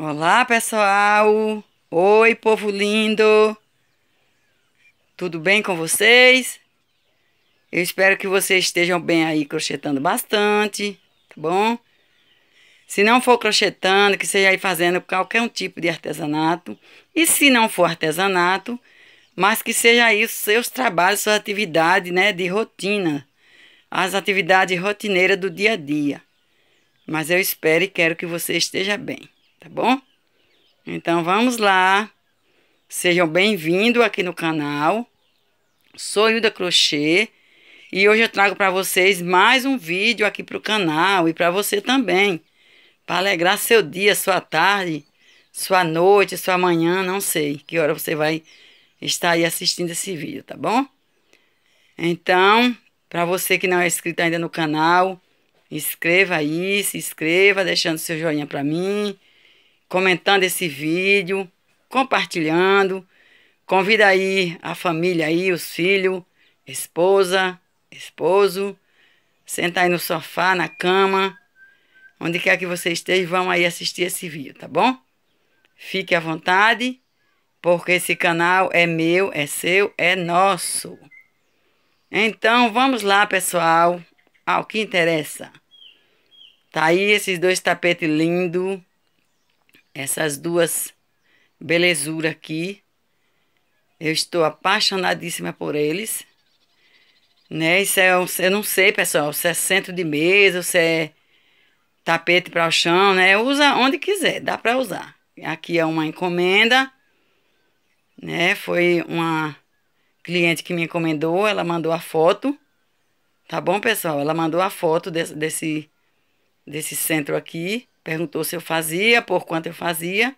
Olá, pessoal! Oi, povo lindo! Tudo bem com vocês? Eu espero que vocês estejam bem aí crochetando bastante, tá bom? Se não for crochetando, que seja aí fazendo qualquer um tipo de artesanato. E se não for artesanato, mas que seja aí os seus trabalhos, sua atividade, né, de rotina. As atividades rotineiras do dia a dia. Mas eu espero e quero que você esteja bem tá bom? Então vamos lá. Sejam bem-vindos aqui no canal. Sou Hilda Crochê e hoje eu trago para vocês mais um vídeo aqui para o canal e para você também. Para alegrar seu dia, sua tarde, sua noite, sua manhã, não sei que hora você vai estar aí assistindo esse vídeo, tá bom? Então, para você que não é inscrito ainda no canal, inscreva aí, se inscreva, deixando seu joinha para mim comentando esse vídeo, compartilhando. Convida aí a família aí, os filhos, esposa, esposo. Senta aí no sofá, na cama, onde quer que você esteja, vão aí assistir esse vídeo, tá bom? Fique à vontade, porque esse canal é meu, é seu, é nosso. Então, vamos lá, pessoal, ao ah, que interessa. Tá aí esses dois tapetes lindos essas duas belezuras aqui. Eu estou apaixonadíssima por eles. Né? Isso é, eu não sei, pessoal, se é centro de mesa, se é tapete para o chão, né? Usa onde quiser, dá para usar. Aqui é uma encomenda, né? Foi uma cliente que me encomendou, ela mandou a foto. Tá bom, pessoal? Ela mandou a foto desse, desse, desse centro aqui perguntou se eu fazia, por quanto eu fazia,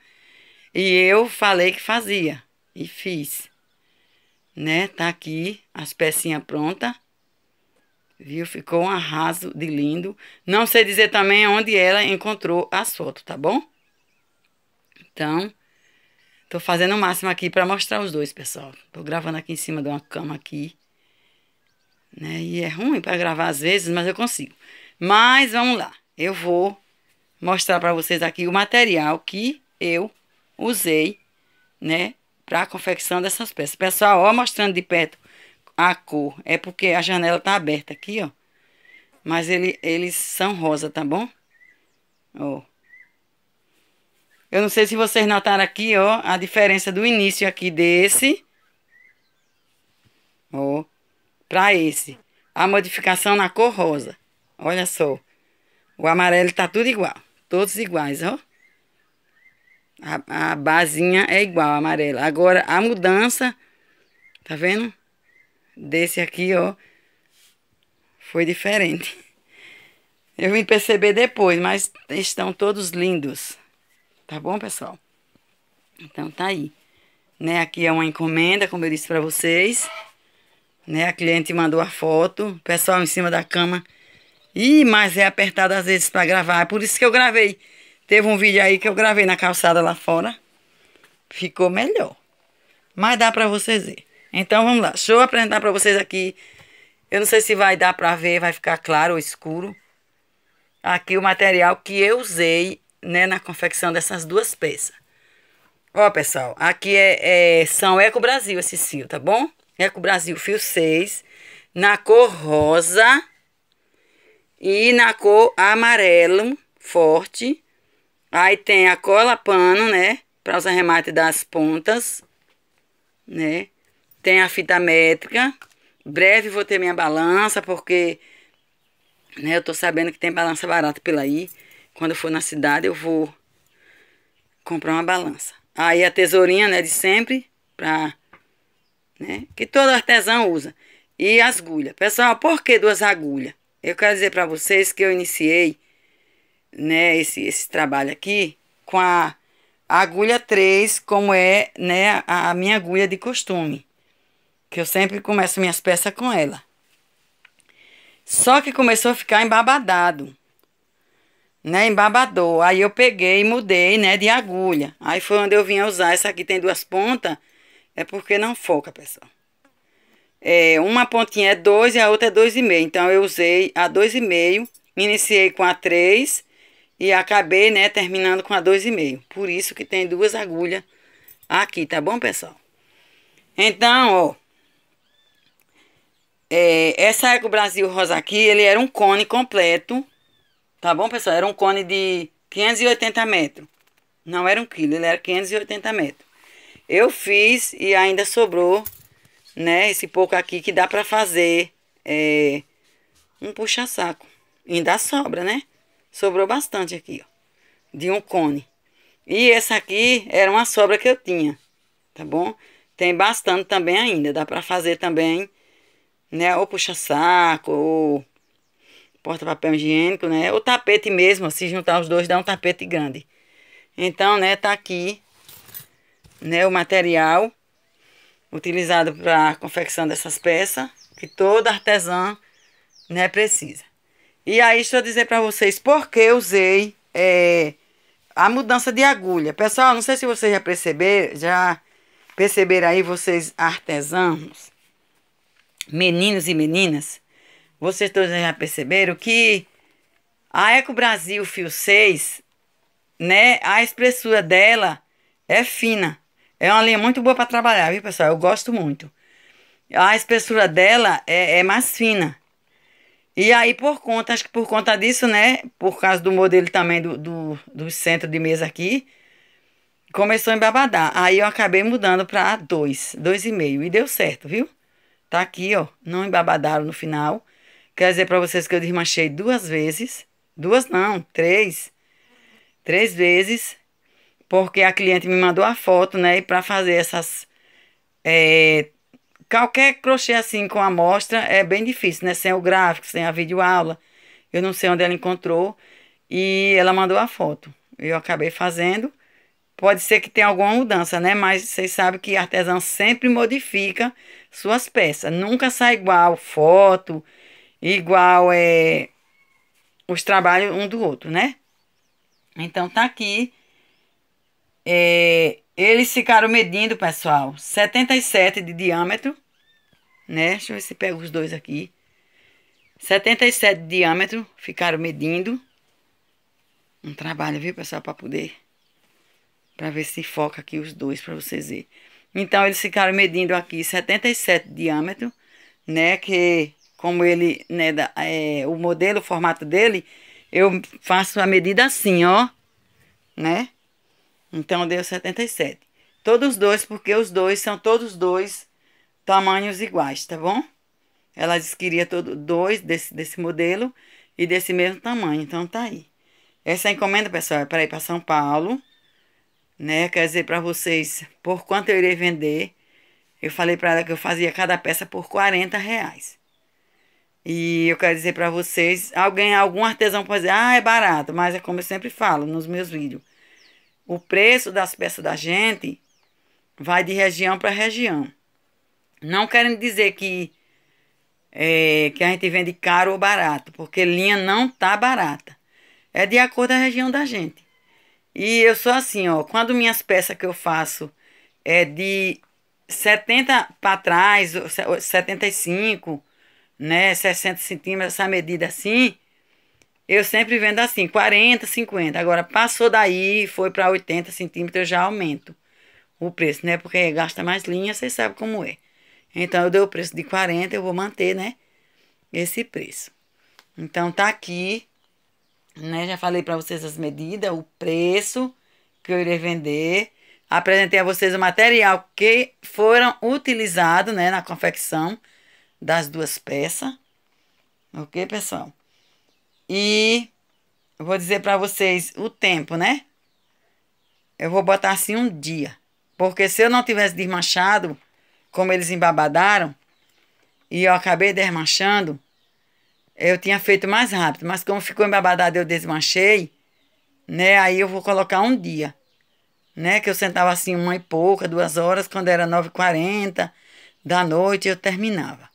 e eu falei que fazia e fiz. Né? Tá aqui as pecinhas prontas. Viu? Ficou um arraso de lindo. Não sei dizer também onde ela encontrou a foto, tá bom? Então, tô fazendo o máximo aqui para mostrar os dois, pessoal. Tô gravando aqui em cima de uma cama aqui. Né? E é ruim para gravar às vezes, mas eu consigo. Mas vamos lá. Eu vou mostrar para vocês aqui o material que eu usei, né? Para a confecção dessas peças. Pessoal, ó, mostrando de perto a cor. É porque a janela tá aberta aqui, ó. Mas ele, eles são rosa, tá bom? Ó. Eu não sei se vocês notaram aqui, ó, a diferença do início aqui desse. Ó. Pra esse. A modificação na cor rosa. Olha só. O amarelo tá tudo igual. Todos iguais, ó. A, a basinha é igual, amarela. Agora, a mudança, tá vendo? Desse aqui, ó, foi diferente. Eu vim perceber depois, mas estão todos lindos. Tá bom, pessoal? Então, tá aí. Né, aqui é uma encomenda, como eu disse pra vocês. Né, a cliente mandou a foto. O pessoal em cima da cama Ih, mas é apertado às vezes para gravar. É por isso que eu gravei. Teve um vídeo aí que eu gravei na calçada lá fora. Ficou melhor. Mas dá para vocês ver. Então vamos lá. Deixa eu apresentar para vocês aqui. Eu não sei se vai dar para ver, vai ficar claro ou escuro. Aqui o material que eu usei, né, na confecção dessas duas peças. Ó, pessoal, aqui é, é são Eco Brasil esse fio, tá bom? Eco Brasil fio 6, na cor rosa e na cor amarelo forte. Aí tem a cola pano, né? Para os arremates das pontas, né? Tem a fita métrica. Breve vou ter minha balança, porque né, eu tô sabendo que tem balança barata pela aí. Quando eu for na cidade, eu vou comprar uma balança. Aí a tesourinha, né, de sempre, pra, né, que todo artesão usa. E as agulhas. Pessoal, por que duas agulhas? Eu quero dizer para vocês que eu iniciei né, esse, esse trabalho aqui com a agulha 3, como é né, a, minha agulha de costume. Que eu sempre começo minhas peças com ela. Só que começou a ficar embabadado. Né, embabador. Aí eu peguei e mudei, né, de agulha. Aí foi onde eu vim a usar. Essa aqui tem duas pontas. É porque não foca, pessoal. É, uma pontinha é 2 e a outra é 2,5. Então, eu usei a 2,5, iniciei com a 3 e acabei, né, terminando com a 2,5. Por isso que tem duas agulhas aqui, tá bom, pessoal? Então, ó. É, essa Eco Brasil Rosa aqui, ele era um cone completo, tá bom, pessoal? Era um cone de 580 metros. Não era um quilo, ele era 580 metros. Eu fiz e ainda sobrou né? Esse pouco aqui que dá para fazer é, um puxa-saco. Ainda sobra, né? Sobrou bastante aqui, ó, de um cone. E essa aqui era uma sobra que eu tinha, tá bom? Tem bastante também ainda, dá para fazer também, né? Ou puxa-saco, ou porta-papel higiênico, né? Ou tapete mesmo, se juntar os dois dá um tapete grande. Então, né, tá aqui, né, o material utilizado para a confecção dessas peças, que toda artesã né, precisa. E aí, deixa eu dizer para vocês por que eu usei é, a mudança de agulha. Pessoal, não sei se vocês já perceberam, já perceberam aí, vocês artesãos, meninos e meninas, vocês todos já perceberam que a Eco Brasil Fio 6, né, a espessura dela é fina. É uma linha muito boa para trabalhar, viu, pessoal? Eu gosto muito. A espessura dela é, é mais fina. E aí, por conta, acho que por conta disso, né? Por causa do modelo também do, do, do centro de mesa aqui, começou a embabadar. Aí eu acabei mudando pra dois, dois e meio. E deu certo, viu? Tá aqui, ó. Não embabadaram no final. Quer dizer pra vocês que eu desmanchei duas vezes. Duas não, três. Três vezes porque a cliente me mandou a foto, né? E para fazer essas. É, qualquer crochê assim com amostra é bem difícil, né? Sem o gráfico, sem a videoaula. Eu não sei onde ela encontrou. E ela mandou a foto. Eu acabei fazendo. Pode ser que tenha alguma mudança, né? Mas vocês sabem que artesão sempre modifica suas peças. Nunca sai igual foto, igual é, os trabalhos um do outro, né? Então tá aqui é, eles ficaram medindo, pessoal, 77 de diâmetro, né? Deixa eu ver se pego os dois aqui. 77 de diâmetro, ficaram medindo. Um trabalho, viu, pessoal, para poder... Para ver se foca aqui os dois, para vocês verem. Então, eles ficaram medindo aqui 77 de diâmetro, né? Que, como ele, né, da, é, o modelo, o formato dele, eu faço a medida assim, ó, né? Então deu 77. Todos dois, porque os dois são todos dois tamanhos iguais, tá bom? Ela disse que todo, dois desse, desse modelo e desse mesmo tamanho. Então tá aí. Essa encomenda, pessoal, é para ir para São Paulo. Né? Quer dizer para vocês por quanto eu irei vender. Eu falei para ela que eu fazia cada peça por 40 reais. E eu quero dizer para vocês, alguém, algum artesão pode dizer, ah, é barato, mas é como eu sempre falo nos meus vídeos. O preço das peças da gente vai de região para região. Não querendo dizer que, é, que a gente vende caro ou barato, porque linha não tá barata. É de acordo com a região da gente. E eu sou assim, ó, quando minhas peças que eu faço é de 70 para trás, 75, né, 60 centímetros, essa medida assim, eu sempre vendo assim, 40, 50. Agora, passou daí, foi para 80 centímetros, eu já aumento o preço, né? Porque gasta mais linha, vocês sabem como é. Então, eu dei o preço de 40, eu vou manter, né? Esse preço. Então, tá aqui, né? Já falei para vocês as medidas, o preço que eu irei vender. Apresentei a vocês o material que foram utilizados, né? Na confecção das duas peças. Ok, pessoal? E vou dizer para vocês o tempo, né? Eu vou botar assim um dia. Porque se eu não tivesse desmanchado, como eles embabadaram, e eu acabei desmanchando, eu tinha feito mais rápido. Mas como ficou embabadado, eu desmanchei, né? Aí eu vou colocar um dia, né? Que eu sentava assim uma e pouca, duas horas, quando era nove h quarenta da noite, eu terminava.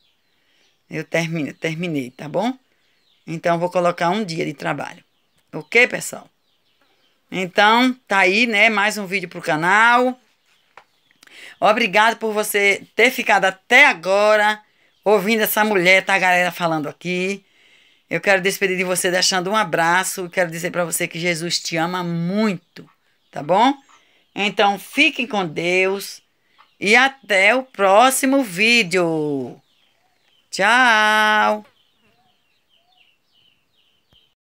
Eu termino, terminei, tá bom? Então, vou colocar um dia de trabalho. Ok, pessoal? Então, tá aí, né? Mais um vídeo pro canal. Obrigado por você ter ficado até agora ouvindo essa mulher, tá, galera, falando aqui. Eu quero despedir de você deixando um abraço. Quero dizer para você que Jesus te ama muito, tá bom? Então, fiquem com Deus e até o próximo vídeo. Tchau!